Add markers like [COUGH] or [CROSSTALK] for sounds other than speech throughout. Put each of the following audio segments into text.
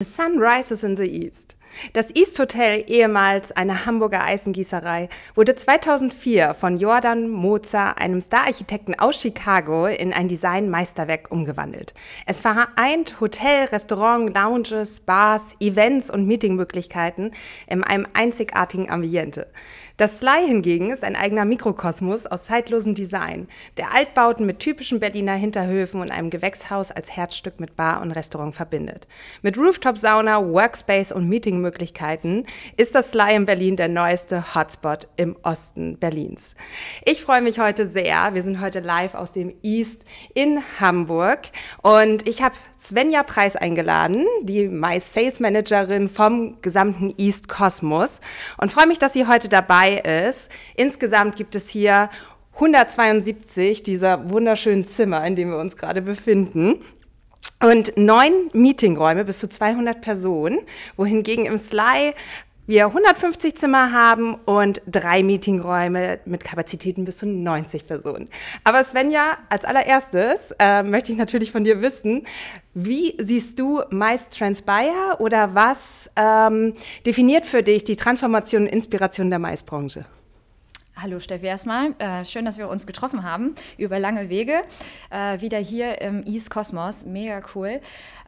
The sun rises in the east. Das East Hotel, ehemals eine Hamburger Eisengießerei, wurde 2004 von Jordan Mozer, einem Stararchitekten aus Chicago, in ein Designmeisterwerk umgewandelt. Es vereint Hotel, Restaurant, Lounges, Bars, Events und Meetingmöglichkeiten in einem einzigartigen Ambiente. Das Sly hingegen ist ein eigener Mikrokosmos aus zeitlosem Design, der Altbauten mit typischen Berliner Hinterhöfen und einem Gewächshaus als Herzstück mit Bar und Restaurant verbindet. Mit Rooftop-Sauna, Workspace und Meeting Möglichkeiten ist das Sly in Berlin der neueste Hotspot im Osten Berlins. Ich freue mich heute sehr. Wir sind heute live aus dem East in Hamburg und ich habe Svenja Preis eingeladen, die My Sales Managerin vom gesamten East Kosmos und freue mich, dass sie heute dabei ist. Insgesamt gibt es hier 172 dieser wunderschönen Zimmer, in dem wir uns gerade befinden. Und neun Meetingräume bis zu 200 Personen, wohingegen im Sly wir 150 Zimmer haben und drei Meetingräume mit Kapazitäten bis zu 90 Personen. Aber Svenja, als allererstes äh, möchte ich natürlich von dir wissen, wie siehst du meist Transpire oder was ähm, definiert für dich die Transformation und Inspiration der Maisbranche? Hallo Steffi erstmal. Äh, schön, dass wir uns getroffen haben über lange Wege. Äh, wieder hier im East Kosmos. Mega cool.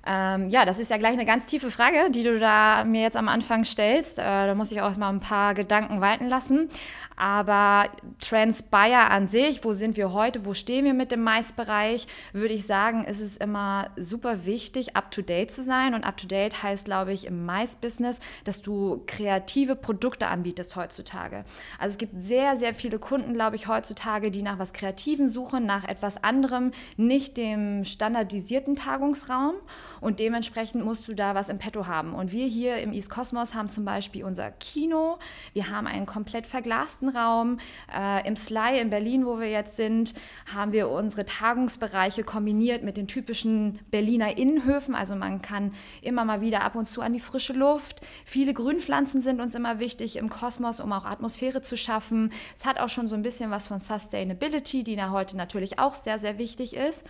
Ähm, ja, das ist ja gleich eine ganz tiefe Frage, die du da mir jetzt am Anfang stellst. Äh, da muss ich auch mal ein paar Gedanken walten lassen. Aber Transpire an sich, wo sind wir heute, wo stehen wir mit dem Maisbereich, würde ich sagen, ist es immer super wichtig, up-to-date zu sein. Und up-to-date heißt, glaube ich, im Mais-Business, dass du kreative Produkte anbietest heutzutage. Also es gibt sehr, sehr viele Kunden, glaube ich, heutzutage, die nach was Kreativen suchen, nach etwas anderem, nicht dem standardisierten Tagungsraum. Und dementsprechend musst du da was im Petto haben. Und wir hier im East Cosmos haben zum Beispiel unser Kino, wir haben einen komplett verglasten Raum. Äh, Im Sly in Berlin, wo wir jetzt sind, haben wir unsere Tagungsbereiche kombiniert mit den typischen Berliner Innenhöfen. Also man kann immer mal wieder ab und zu an die frische Luft. Viele Grünpflanzen sind uns immer wichtig im Kosmos, um auch Atmosphäre zu schaffen. Es hat auch schon so ein bisschen was von Sustainability, die da heute natürlich auch sehr, sehr wichtig ist.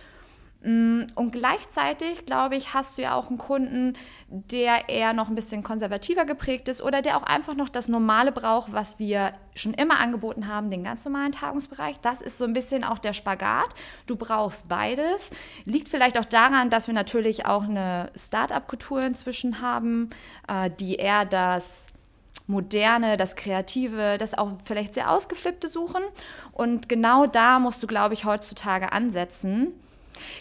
Mm, und gleichzeitig, glaube ich, hast du ja auch einen Kunden, der eher noch ein bisschen konservativer geprägt ist oder der auch einfach noch das Normale braucht, was wir schon immer angeboten haben, den ganz normalen Tagungsbereich. Das ist so ein bisschen auch der Spagat. Du brauchst beides. Liegt vielleicht auch daran, dass wir natürlich auch eine Start-up-Kultur inzwischen haben, äh, die eher das Moderne, das Kreative, das auch vielleicht sehr Ausgeflippte suchen. Und genau da musst du, glaube ich, heutzutage ansetzen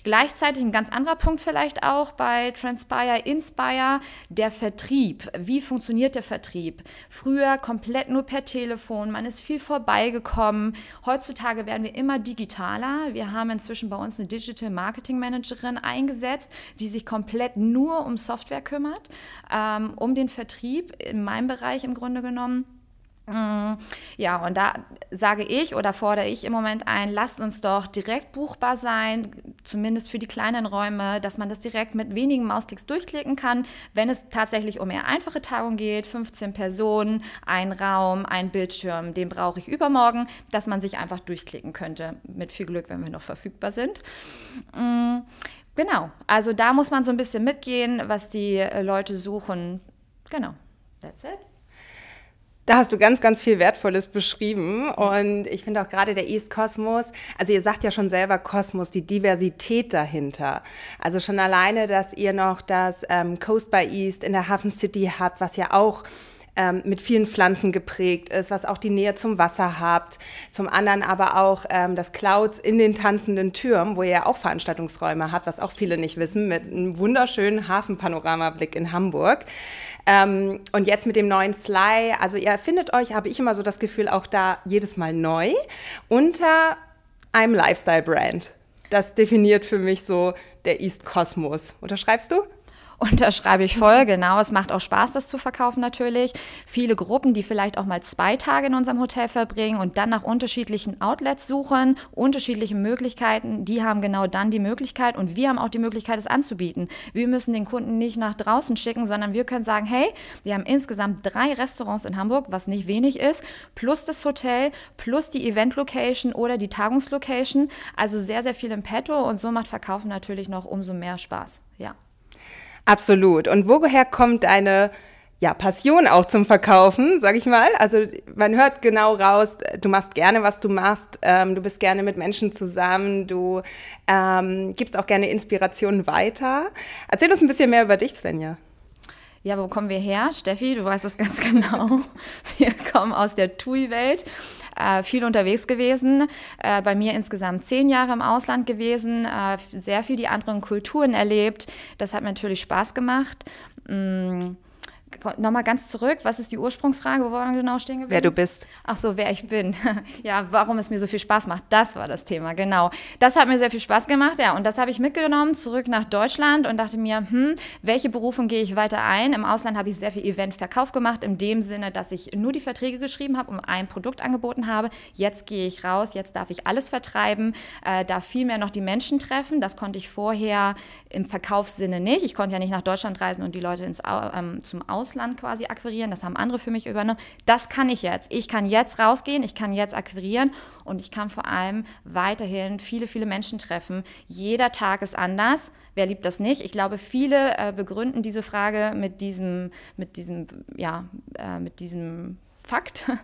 Gleichzeitig ein ganz anderer Punkt vielleicht auch bei Transpire, Inspire, der Vertrieb. Wie funktioniert der Vertrieb? Früher komplett nur per Telefon, man ist viel vorbeigekommen. Heutzutage werden wir immer digitaler. Wir haben inzwischen bei uns eine Digital Marketing Managerin eingesetzt, die sich komplett nur um Software kümmert, ähm, um den Vertrieb in meinem Bereich im Grunde genommen. Mm, ja, und da sage ich oder fordere ich im Moment ein, lasst uns doch direkt buchbar sein, zumindest für die kleinen Räume, dass man das direkt mit wenigen Mausklicks durchklicken kann, wenn es tatsächlich um eher einfache Tagungen geht, 15 Personen, ein Raum, ein Bildschirm, den brauche ich übermorgen, dass man sich einfach durchklicken könnte, mit viel Glück, wenn wir noch verfügbar sind. Mm, genau, also da muss man so ein bisschen mitgehen, was die äh, Leute suchen. Genau, that's it. Da hast du ganz, ganz viel Wertvolles beschrieben. Und ich finde auch gerade der East Kosmos, also ihr sagt ja schon selber Kosmos, die Diversität dahinter. Also schon alleine, dass ihr noch das ähm, Coast by East in der Hafen City habt, was ja auch ähm, mit vielen Pflanzen geprägt ist, was auch die Nähe zum Wasser habt. Zum anderen aber auch ähm, das Clouds in den tanzenden Türmen, wo ihr ja auch Veranstaltungsräume habt, was auch viele nicht wissen, mit einem wunderschönen Hafenpanoramablick in Hamburg. Ähm, und jetzt mit dem neuen Sly, also ihr findet euch, habe ich immer so das Gefühl, auch da jedes Mal neu unter einem Lifestyle-Brand. Das definiert für mich so der East Kosmos. Unterschreibst du? unterschreibe ich voll, genau. Es macht auch Spaß, das zu verkaufen natürlich. Viele Gruppen, die vielleicht auch mal zwei Tage in unserem Hotel verbringen und dann nach unterschiedlichen Outlets suchen, unterschiedliche Möglichkeiten, die haben genau dann die Möglichkeit und wir haben auch die Möglichkeit, es anzubieten. Wir müssen den Kunden nicht nach draußen schicken, sondern wir können sagen, hey, wir haben insgesamt drei Restaurants in Hamburg, was nicht wenig ist, plus das Hotel, plus die Event-Location oder die Tagungslocation. Also sehr, sehr viel im Petto und so macht Verkaufen natürlich noch umso mehr Spaß. Ja. Absolut. Und woher kommt deine ja, Passion auch zum Verkaufen, sag ich mal. Also man hört genau raus, du machst gerne, was du machst, ähm, du bist gerne mit Menschen zusammen, du ähm, gibst auch gerne Inspirationen weiter. Erzähl uns ein bisschen mehr über dich, Svenja. Ja, wo kommen wir her? Steffi, du weißt es [LAUGHS] ganz genau. Wir kommen aus der TUI-Welt äh, viel unterwegs gewesen, äh, bei mir insgesamt zehn Jahre im Ausland gewesen, äh, sehr viel die anderen Kulturen erlebt. Das hat mir natürlich Spaß gemacht. Mm nochmal ganz zurück. Was ist die Ursprungsfrage? Wo waren wir genau stehen geblieben? Wer du bist. Ach so, wer ich bin. [LAUGHS] ja, warum es mir so viel Spaß macht. Das war das Thema, genau. Das hat mir sehr viel Spaß gemacht, ja. Und das habe ich mitgenommen, zurück nach Deutschland und dachte mir, hm, welche Berufung gehe ich weiter ein? Im Ausland habe ich sehr viel Eventverkauf gemacht, in dem Sinne, dass ich nur die Verträge geschrieben habe und ein Produkt angeboten habe. Jetzt gehe ich raus, jetzt darf ich alles vertreiben, äh, darf viel mehr noch die Menschen treffen. Das konnte ich vorher im Verkaufssinne nicht. Ich konnte ja nicht nach Deutschland reisen und die Leute ins, ähm, zum Ausland Ausland quasi akquirieren, das haben andere für mich übernommen. Das kann ich jetzt. Ich kann jetzt rausgehen, ich kann jetzt akquirieren und ich kann vor allem weiterhin viele, viele Menschen treffen. Jeder Tag ist anders. Wer liebt das nicht? Ich glaube, viele äh, begründen diese Frage mit diesem, mit diesem, ja, äh, mit diesem Fakt. [LAUGHS]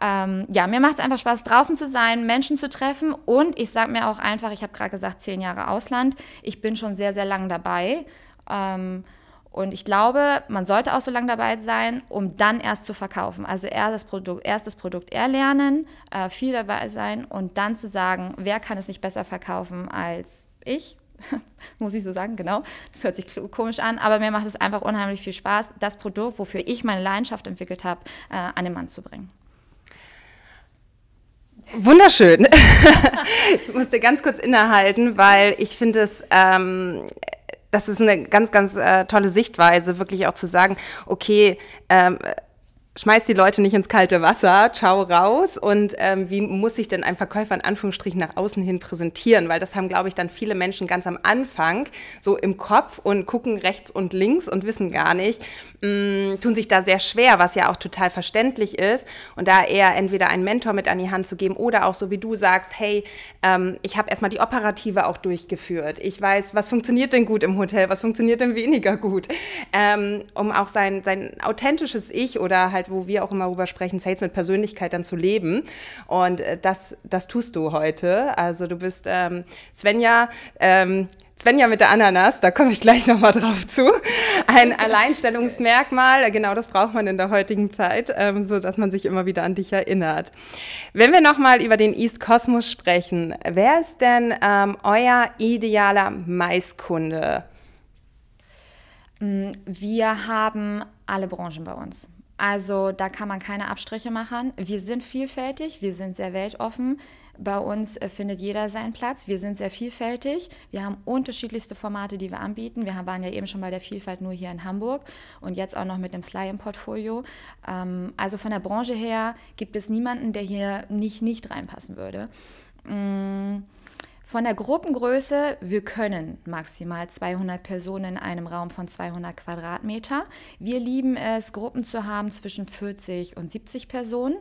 Ähm, ja, mir macht es einfach Spaß, draußen zu sein, Menschen zu treffen und ich sage mir auch einfach, ich habe gerade gesagt, zehn Jahre Ausland. Ich bin schon sehr, sehr lange dabei. Ähm, und ich glaube, man sollte auch so lange dabei sein, um dann erst zu verkaufen. Also erst das Produkt, erst das Produkt erlernen, äh, viel dabei sein und dann zu sagen, wer kann es nicht besser verkaufen als ich? [LAUGHS] Muss ich so sagen, genau. Das hört sich komisch an, aber mir macht es einfach unheimlich viel Spaß, das Produkt, wofür ich meine Leidenschaft entwickelt habe, äh, an den Mann zu bringen. Wunderschön. [LAUGHS] ich musste ganz kurz innehalten, weil ich finde es ähm, das ist eine ganz, ganz äh, tolle Sichtweise, wirklich auch zu sagen, okay, ähm, schmeiß die Leute nicht ins kalte Wasser, ciao raus. Und ähm, wie muss sich denn ein Verkäufer in Anführungsstrichen nach außen hin präsentieren? Weil das haben, glaube ich, dann viele Menschen ganz am Anfang so im Kopf und gucken rechts und links und wissen gar nicht, mh, mm, tun sich da sehr schwer, was ja auch total verständlich ist. Und da eher entweder einen Mentor mit an die Hand zu geben oder auch so wie du sagst, hey, ähm, ich habe erstmal die Operative auch durchgeführt. Ich weiß, was funktioniert denn gut im Hotel, was funktioniert denn weniger gut, ähm, um auch sein, sein authentisches Ich oder halt halt, wo wir auch immer darüber sprechen, Sales mit Persönlichkeit dann zu leben. Und äh, das, das tust du heute. Also du bist ähm, Svenja. Ähm, Svenja mit der Ananas, da komme ich gleich nochmal drauf zu. Ein [LAUGHS] Alleinstellungsmerkmal, genau das braucht man in der heutigen Zeit, ähm, so dass man sich immer wieder an dich erinnert. Wenn wir nochmal über den East Cosmos sprechen, wer ist denn ähm, euer idealer Maiskunde? Mm, wir haben alle Branchen bei uns. Also da kann man keine Abstriche machen. Wir sind vielfältig, wir sind sehr weltoffen. Bei uns äh, findet jeder seinen Platz. Wir sind sehr vielfältig. Wir haben unterschiedlichste Formate, die wir anbieten. Wir waren ja eben schon bei der Vielfalt nur hier in Hamburg und jetzt auch noch mit dem Sly im Portfolio. Ähm, also von der Branche her gibt es niemanden, der hier nicht nicht reinpassen würde. Mmh von der Gruppengröße, wir können maximal 200 Personen in einem Raum von 200 Quadratmeter. Wir lieben es, Gruppen zu haben zwischen 40 und 70 Personen,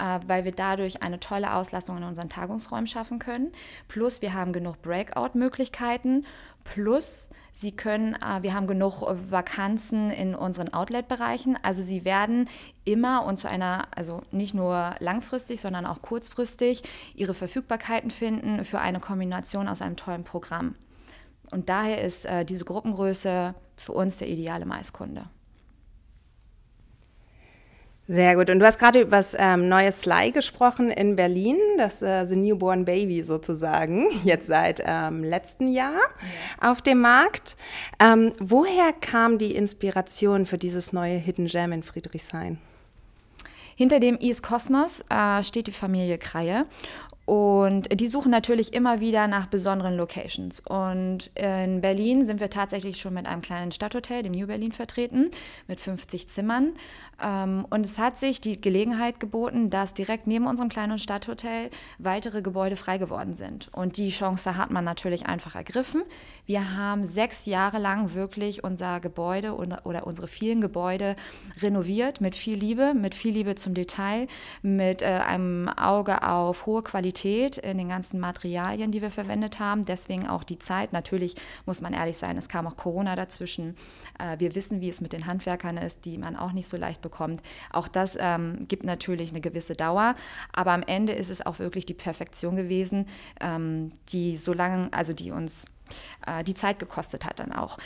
äh, weil wir dadurch eine tolle Auslastung in unseren Tagungsräumen schaffen können. Plus wir haben genug Breakout-Möglichkeiten Plus, Sie können, äh, wir haben genug äh, Vakanzen in unseren Outlet-Bereichen. Also Sie werden immer und zu einer, also nicht nur langfristig, sondern auch kurzfristig Ihre Verfügbarkeiten finden für eine Kombination aus einem tollen Programm. Und daher ist äh, diese Gruppengröße für uns der ideale Maiskunde. Sehr gut. Und du hast gerade über das ähm, neue Sly gesprochen in Berlin, das äh, The Newborn Baby sozusagen, [LAUGHS] jetzt seit ähm, letzten Jahr ja. auf dem Markt. Ähm, woher kam die Inspiration für dieses neue Hidden Gem in Friedrichshain? Hinter dem Is Kosmos äh, steht die Familie Kreie und die suchen natürlich immer wieder nach besonderen Locations. Und in Berlin sind wir tatsächlich schon mit einem kleinen Stadthotel, dem New Berlin, vertreten, mit 50 Zimmern. Ähm, und es hat sich die Gelegenheit geboten, dass direkt neben unserem kleinen Stadthotel weitere Gebäude frei geworden sind. Und die Chance hat man natürlich einfach ergriffen. Wir haben sechs Jahre lang wirklich unser Gebäude oder unsere vielen Gebäude renoviert mit viel Liebe, mit viel Liebe zum Detail, mit äh, einem Auge auf hohe Qualität Qualität in den ganzen Materialien, die wir verwendet haben. Deswegen auch die Zeit. Natürlich muss man ehrlich sein, es kam auch Corona dazwischen. Äh, wir wissen, wie es mit den Handwerkern ist, die man auch nicht so leicht bekommt. Auch das ähm, gibt natürlich eine gewisse Dauer. Aber am Ende ist es auch wirklich die Perfektion gewesen, ähm, die so lange, also die uns äh, die Zeit gekostet hat dann auch.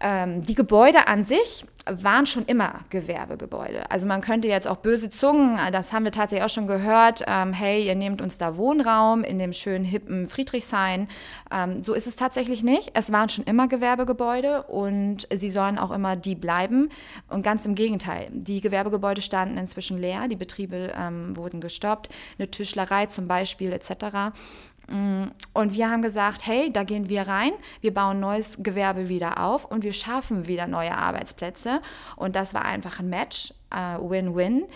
Ähm, die Gebäude an sich waren schon immer Gewerbegebäude. Also man könnte jetzt auch böse Zungen, äh, das haben wir tatsächlich auch schon gehört, ähm, hey, ihr nehmt uns da Wohnraum in dem schönen, hippen Friedrichshain. Ähm, so ist es tatsächlich nicht. Es waren schon immer Gewerbegebäude und sie sollen auch immer die bleiben. Und ganz im Gegenteil, die Gewerbegebäude standen inzwischen leer, die Betriebe ähm, wurden gestoppt, eine Tischlerei zum Beispiel etc. Mm, und wir haben gesagt, hey, da gehen wir rein, wir bauen neues Gewerbe wieder auf und wir schaffen wieder neue Arbeitsplätze. Und das war einfach ein Match. Äh, Win-Win.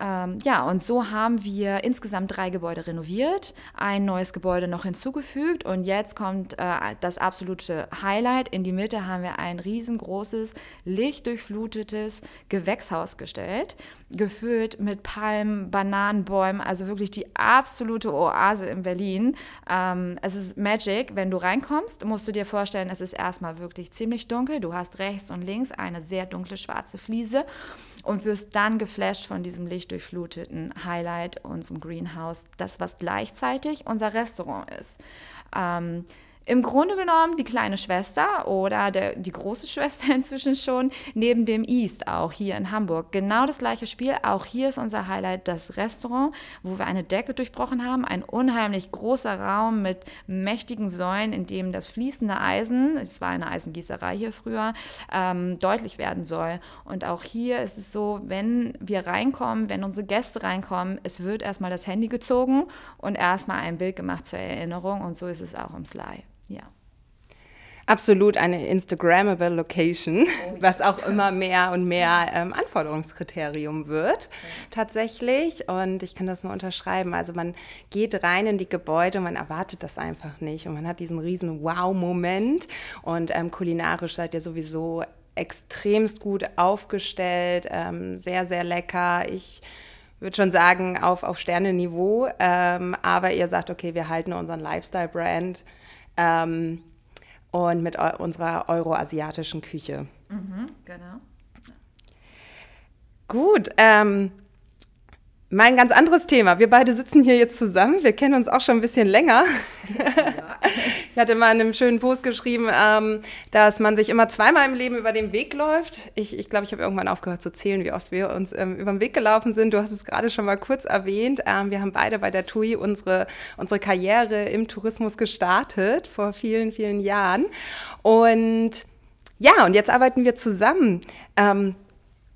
Ähm, ja, und so haben wir insgesamt drei Gebäude renoviert, ein neues Gebäude noch hinzugefügt und jetzt kommt äh, das absolute Highlight. In die Mitte haben wir ein riesengroßes, lichtdurchflutetes Gewächshaus gestellt, gefüllt mit Palmen, Bananenbäumen, also wirklich die absolute Oase in Berlin. Ähm, es ist Magic, wenn du reinkommst, musst du dir vorstellen, es ist erstmal wirklich ziemlich dunkel. Du hast rechts und links eine sehr dunkle schwarze Fliese und wirst bist dann geflasht von diesem lichtdurchfluteten Highlight, unserem Greenhouse, das was gleichzeitig unser Restaurant ist. Ähm, im Grunde genommen die kleine Schwester oder der, die große [LAUGHS] Schwester inzwischen schon, neben dem East auch hier in Hamburg. Genau das gleiche Spiel. Auch hier ist unser Highlight das Restaurant, wo wir eine Decke durchbrochen haben. Ein unheimlich großer Raum mit mächtigen Säulen, in dem das fließende Eisen, es war eine Eisengießerei hier früher, ähm, deutlich werden soll. Und auch hier ist es so, wenn wir reinkommen, wenn unsere Gäste reinkommen, es wird erstmal das Handy gezogen und erstmal ein Bild gemacht zur Erinnerung. Und so ist es auch im Sly. Ja. Absolut eine Instagrammable Location, oh, [LAUGHS] was auch immer mehr und mehr ähm, Anforderungskriterium wird, tatsächlich. Und ich kann das nur unterschreiben. Also man geht rein in die Gebäude und man erwartet das einfach nicht. Und man hat diesen riesen Wow-Moment. Und ähm, kulinarisch seid ihr sowieso extremst gut aufgestellt, ähm, sehr, sehr lecker. Ich würde schon sagen, auf, auf Sternenniveau. Ähm, aber ihr sagt, okay, wir halten unseren Lifestyle-Brand ähm, und mit eu unserer euroasiatischen Küche. Mhm, genau. Gut, ähm, mal ein ganz anderes Thema. Wir beide sitzen hier jetzt zusammen. Wir kennen uns auch schon ein bisschen länger. Ja. [LAUGHS] Ich hatte mal in einem schönen Post geschrieben, ähm, dass man sich immer zweimal im Leben über den Weg läuft. Ich glaube, ich, glaub, ich habe irgendwann aufgehört zu zählen, wie oft wir uns ähm, über den Weg gelaufen sind. Du hast es gerade schon mal kurz erwähnt. Ähm, wir haben beide bei der TUI unsere, unsere Karriere im Tourismus gestartet vor vielen, vielen Jahren. Und ja, und jetzt arbeiten wir zusammen. Ähm,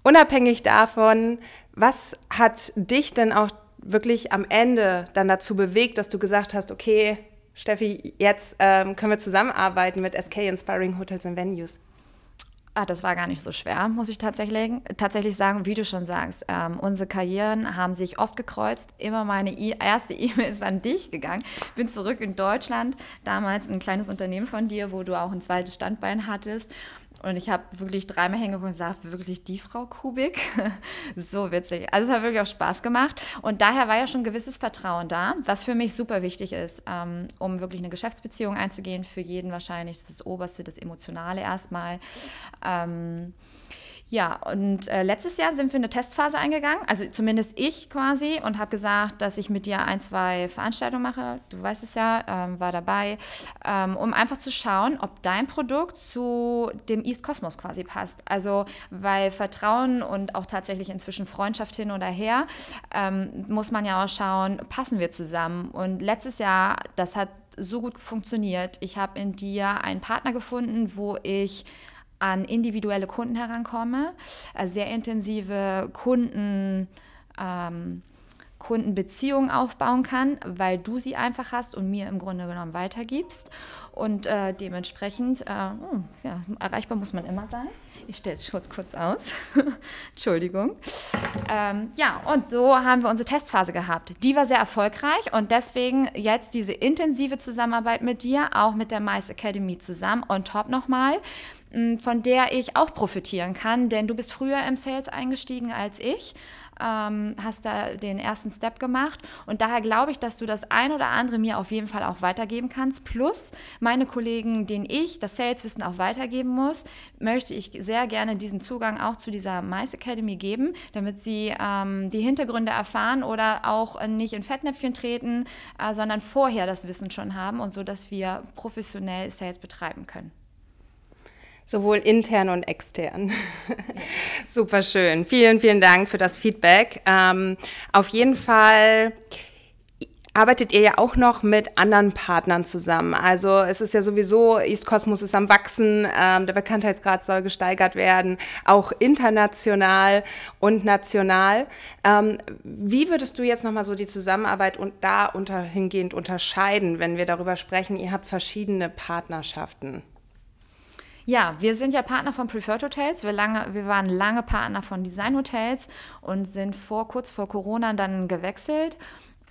unabhängig davon, was hat dich denn auch wirklich am Ende dann dazu bewegt, dass du gesagt hast, okay, Steffi, jetzt ähm, können wir zusammenarbeiten mit SK Inspiring Hotels and Venues. Ah, das war gar nicht so schwer, muss ich tatsächlich, tatsächlich sagen, wie du schon sagst. Ähm, unsere Karrieren haben sich oft gekreuzt. Immer meine I erste [LAUGHS] E-Mail ist an dich gegangen. Bin zurück in Deutschland, damals ein kleines Unternehmen von dir, wo du auch ein zweites Standbein hattest. Und ich habe wirklich dreimal hingeguckt und gesagt, wirklich die Frau Kubik? [LAUGHS] so witzig. Also es hat wirklich auch Spaß gemacht. Und daher war ja schon ein gewisses Vertrauen da, was für mich super wichtig ist, ähm, um wirklich eine Geschäftsbeziehung einzugehen. Für jeden wahrscheinlich das, ist das Oberste, das Emotionale erstmal. Ähm, ja, und äh, letztes Jahr sind wir in eine Testphase eingegangen, also zumindest ich quasi, und habe gesagt, dass ich mit dir ein, zwei Veranstaltungen mache. Du weißt es ja, ähm, war dabei, ähm, um einfach zu schauen, ob dein Produkt zu dem East Kosmos quasi passt. Also, weil Vertrauen und auch tatsächlich inzwischen Freundschaft hin oder her, ähm, muss man ja auch schauen, passen wir zusammen. Und letztes Jahr, das hat so gut funktioniert. Ich habe in dir einen Partner gefunden, wo ich an individuelle Kunden herankomme, äh, sehr intensive Kunden. Ähm, Kundenbeziehungen aufbauen kann, weil du sie einfach hast und mir im Grunde genommen weitergibst. Und äh, dementsprechend, äh, hm, ja, erreichbar muss man immer sein. Ich stelle es kurz, kurz aus. [LAUGHS] Entschuldigung. Ähm, ja, und so haben wir unsere Testphase gehabt. Die war sehr erfolgreich und deswegen jetzt diese intensive Zusammenarbeit mit dir, auch mit der Mice Academy zusammen, on top nochmal hm, von der ich auch profitieren kann, denn du bist früher im Sales eingestiegen als ich ähm, hast da den ersten Step gemacht. Und daher glaube ich, dass du das ein oder andere mir auf jeden Fall auch weitergeben kannst. Plus meine Kollegen, denen ich das Saleswissen auch weitergeben muss, möchte ich sehr gerne diesen Zugang auch zu dieser Mice Academy geben, damit sie ähm, die Hintergründe erfahren oder auch nicht in Fettnäpfchen treten, äh, sondern vorher das Wissen schon haben und so, dass wir professionell Sales betreiben können. Sowohl intern und extern. [LAUGHS] Super schön. Vielen, vielen Dank für das Feedback. Ähm, auf jeden Fall arbeitet ihr ja auch noch mit anderen Partnern zusammen. Also es ist ja sowieso, East Cosmos ist am Wachsen, ähm, der Bekanntheitsgrad soll gesteigert werden, auch international und national. Ähm, wie würdest du jetzt nochmal so die Zusammenarbeit und da unter, hingehend unterscheiden, wenn wir darüber sprechen, ihr habt verschiedene Partnerschaften? Ja, wir sind ja Partner von Preferred Hotels. Wir, lange, wir waren lange Partner von Design Hotels und sind vor, kurz vor Corona dann gewechselt.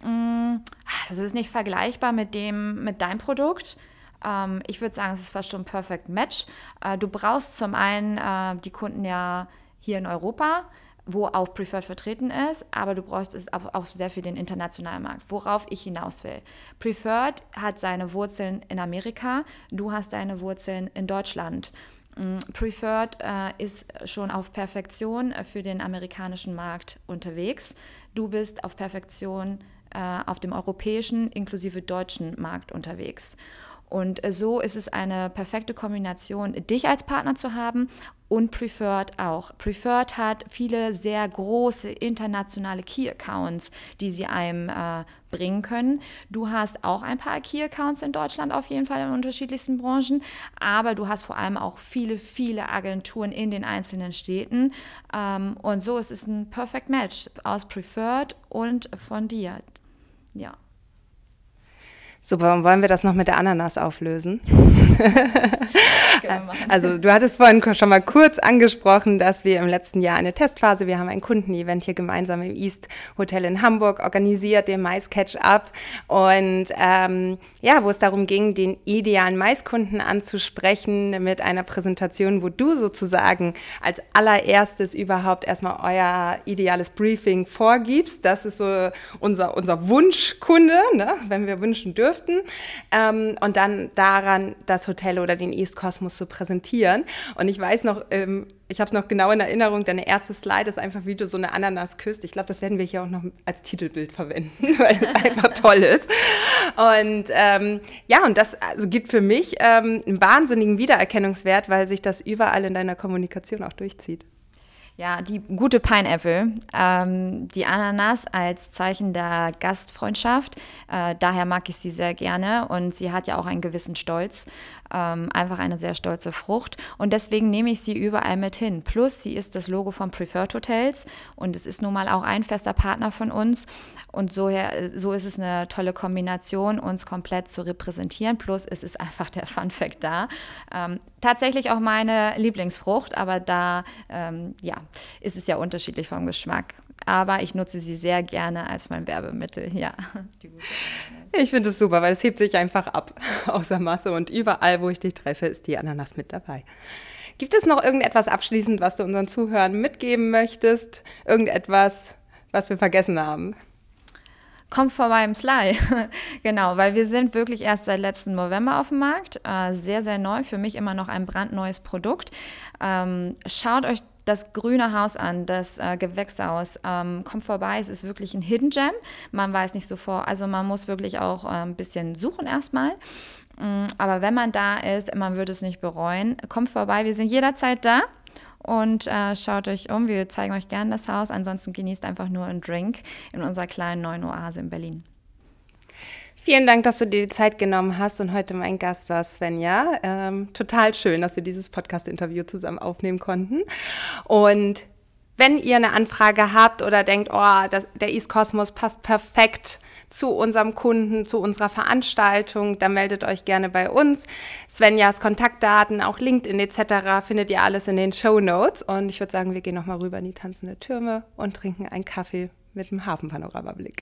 Mm, ah, das ist nicht vergleichbar mit dem, mit deinem Produkt. Ähm, ich würde sagen, es ist fast schon ein Perfect Match. Äh, du brauchst zum einen äh, die Kunden ja hier in Europa wo auch Preferred vertreten ist, aber du brauchst es auch auf sehr für den internationalen Markt, worauf ich hinaus will. Preferred hat seine Wurzeln in Amerika, du hast deine Wurzeln in Deutschland. Mm, Preferred äh, ist schon auf Perfektion äh, für den amerikanischen Markt unterwegs. Du bist auf Perfektion äh, auf dem europäischen inklusive deutschen Markt unterwegs. Und äh, so ist es eine perfekte Kombination, dich als Partner zu haben und Preferred auch. Preferred hat viele sehr große internationale Key-Accounts, die sie einem äh, bringen können. Du hast auch ein paar Key-Accounts in Deutschland auf jeden Fall in unterschiedlichsten Branchen, aber du hast vor allem auch viele, viele Agenturen in den einzelnen Städten. Ähm, und so ist es ein Perfect Match aus Preferred und von dir. Ja. Super, warum wollen wir das noch mit der Ananas auflösen? [LAUGHS] also du hattest vorhin schon mal kurz angesprochen, dass wir im letzten Jahr eine Testphase, wir haben ein Kundenevent hier gemeinsam im East Hotel in Hamburg organisiert, den Mais Catch Up und ähm, ja, wo es darum ging, den idealen Maiskunden anzusprechen mit einer Präsentation, wo du sozusagen als allererstes überhaupt erstmal euer ideales Briefing vorgibst. Das ist so unser, unser Wunschkunde, ne? wenn wir wünschen dürfen dürften. Ähm, und dann daran das Hotel oder den East Kosmos zu präsentieren. Und ich weiß noch, ähm, ich habe es noch genau in Erinnerung, deine erste Slide ist einfach, wie du so eine Ananas küsst. Ich glaube, das werden wir hier auch noch als Titelbild verwenden, [LAUGHS] weil es einfach toll ist. Und ähm, ja, und das also gibt für mich ähm, einen wahnsinnigen Wiedererkennungswert, weil sich das überall in deiner Kommunikation auch durchzieht. Ja, die gute Pineapple, ähm, die Ananas als Zeichen der Gastfreundschaft. Äh, daher mag ich sie sehr gerne und sie hat ja auch einen gewissen Stolz. Ähm, einfach eine sehr stolze Frucht und deswegen nehme ich sie überall mit hin. Plus, sie ist das Logo von Preferred Hotels und es ist nun mal auch ein fester Partner von uns und so, so ist es eine tolle Kombination, uns komplett zu repräsentieren. Plus, es ist einfach der Fun Fact da. Ähm, tatsächlich auch meine Lieblingsfrucht, aber da, ähm, ja, ist es ja unterschiedlich vom Geschmack. Aber ich nutze sie sehr gerne als mein Werbemittel, ja. Ich finde es super, weil es hebt sich einfach ab aus [LAUGHS] der Masse und überall, wo ich dich treffe, ist die Ananas mit dabei. Gibt es noch irgendetwas abschließend, was du unseren Zuhörern mitgeben möchtest? Irgendetwas, was wir vergessen haben? kommt vorbei im Sly. [LAUGHS] genau, weil wir sind wirklich erst seit letzten November auf dem Markt. Äh, sehr, sehr neu, für mich immer noch ein brandneues Produkt. Ähm, schaut euch das grüne Haus an, das äh, Gewächshaus. Ähm, kommt vorbei, es ist wirklich ein Hidden Gem. Man weiß nicht sofort, also man muss wirklich auch äh, ein bisschen suchen erstmal. Ähm, aber wenn man da ist, man würde es nicht bereuen. Kommt vorbei, wir sind jederzeit da und äh, schaut euch um. Wir zeigen euch gerne das Haus. Ansonsten genießt einfach nur einen Drink in unserer kleinen neuen Oase in Berlin. Vielen Dank, dass du dir die Zeit genommen hast und heute mein Gast war Svenja. Ähm, total schön, dass wir dieses Podcast-Interview zusammen aufnehmen konnten. Und wenn ihr eine Anfrage habt oder denkt, oh, das, der East Cosmos passt perfekt zu unserem Kunden, zu unserer Veranstaltung, dann meldet euch gerne bei uns. Svenjas Kontaktdaten, auch LinkedIn etc. findet ihr alles in den Show Notes. Und ich würde sagen, wir gehen nochmal rüber in die tanzende Türme und trinken einen Kaffee mit einem Hafenpanoramablick.